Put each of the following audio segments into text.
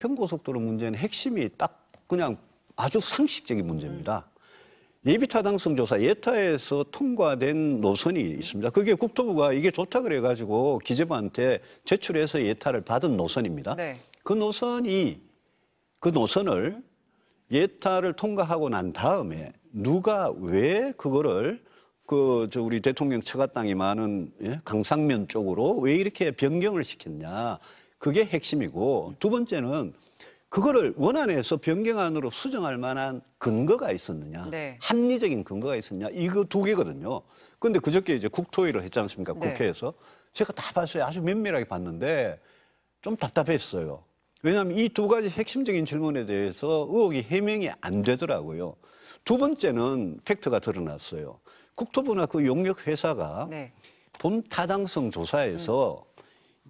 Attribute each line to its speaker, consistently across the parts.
Speaker 1: 평고속도로 문제는 핵심이 딱 그냥 아주 상식적인 문제입니다. 예비타 당성 조사 예타에서 통과된 노선이 있습니다. 그게 국토부가 이게 좋다 그래가지고 기재부한테 제출해서 예타를 받은 노선입니다. 네. 그 노선이 그 노선을 예타를 통과하고 난 다음에 누가 왜 그거를 그 저 우리 대통령 처가 땅이 많은 예, 강상면 쪽으로 왜 이렇게 변경을 시켰냐 그게 핵심이고 두 번째는 그거를 원안에서 변경안으로 수정할 만한 근거가 있었느냐, 네. 합리적인 근거가 있었냐, 이거 두 개거든요. 근데 그저께 이제 국토위를 했지 않습니까? 네. 국회에서. 제가 다 봤어요. 아주 면밀하게 봤는데 좀 답답했어요. 왜냐하면 이 두 가지 핵심적인 질문에 대해서 의혹이 해명이 안 되더라고요. 두 번째는 팩트가 드러났어요. 국토부나 그 용역 회사가 네. 본 타당성 조사에서 음.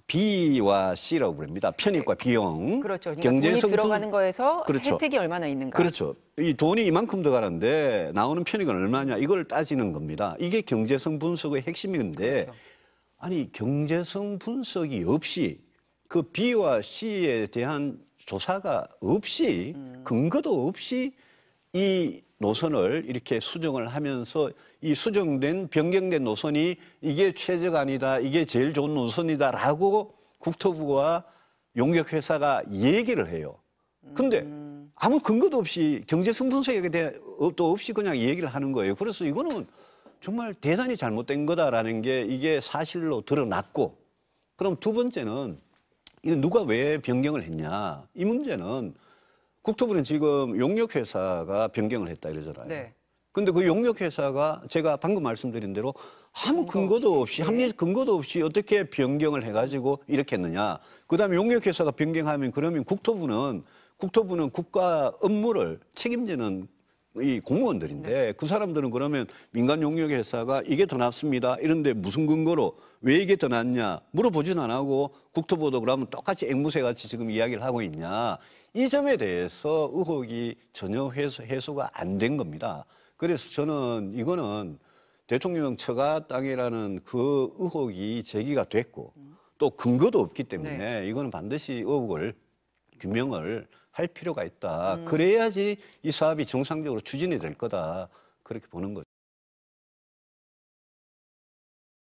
Speaker 1: B와 C라고 부릅니다. 편익과 네. 비용. 그렇죠. 그러니까 경제성 돈이 들어가는 거에서 그렇죠. 혜택이 얼마나 있는가. 그렇죠. 이 돈이 이만큼 들어가는데 나오는 편익은 얼마냐 이걸 따지는 겁니다. 이게 경제성 분석의 핵심인데 그렇죠. 아니 경제성 분석이 없이 그 B와 C에 대한 조사가 없이 음. 근거도 없이 이 노선을 이렇게 수정을 하면서 이 수정된 변경된 노선이 이게 최저간이다 이게 제일 좋은 노선이다라고 국토부와 용역회사가 얘기를 해요. 근데 음. 아무 근거도 없이 경제성분석에 대 것도 없이 그냥 얘기를 하는 거예요. 그래서 이거는 정말 대단히 잘못된 거다라는 게 이게 사실로 드러났고 그럼 두 번째는 이거 누가 왜 변경을 했냐 이 문제는 국토부는 지금 용역회사가 변경을 했다 이러잖아요. 네. 근데 그 용역회사가 제가 방금 말씀드린 대로 아무 근거도 없이, 네. 합리적 근거도 없이 어떻게 변경을 해가지고 이렇게 했느냐. 그 다음에 용역회사가 변경하면 그러면 국토부는 국토부는 국가 업무를 책임지는 이 공무원들인데 네. 그 사람들은 그러면 민간 용역 회사가 이게 더 낫습니다. 이런데 무슨 근거로 왜 이게 더 낫냐 물어보진 안 하고 국토부도 그러면 똑같이 앵무새 같이 지금 이야기를 하고 있냐 이 점에 대해서 의혹이 전혀 해소, 해소가 안 된 겁니다. 그래서 저는 이거는 대통령 처가 땅이라는 그 의혹이 제기가 됐고 또 근거도 없기 때문에 네. 이거는 반드시 의혹을 규명을 할 필요가 있다. 음. 그래야지 이 사업이 정상적으로 추진이 될 거다. 그렇게 보는 거죠.